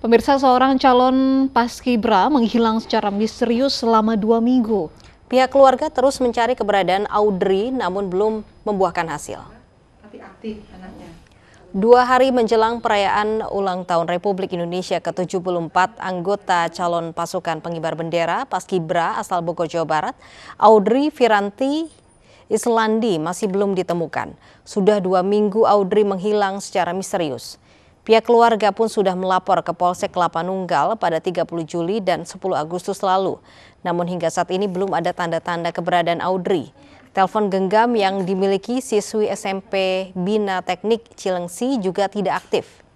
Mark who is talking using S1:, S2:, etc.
S1: Pemirsa seorang calon paskibra menghilang secara misterius selama dua minggu. Pihak keluarga terus mencari keberadaan Audrey namun belum membuahkan hasil. Dua hari menjelang perayaan ulang tahun Republik Indonesia ke-74, anggota calon pasukan pengibar bendera Paskibra asal Bogor, Jawa Barat, Audrey Firanti Islandi masih belum ditemukan. Sudah dua minggu Audrey menghilang secara misterius. Pihak keluarga pun sudah melapor ke Polsek Kelapa Nunggal pada 30 Juli dan 10 Agustus lalu. Namun hingga saat ini belum ada tanda-tanda keberadaan Audrey. Telepon genggam yang dimiliki siswi SMP Bina Teknik Cilengsi juga tidak aktif.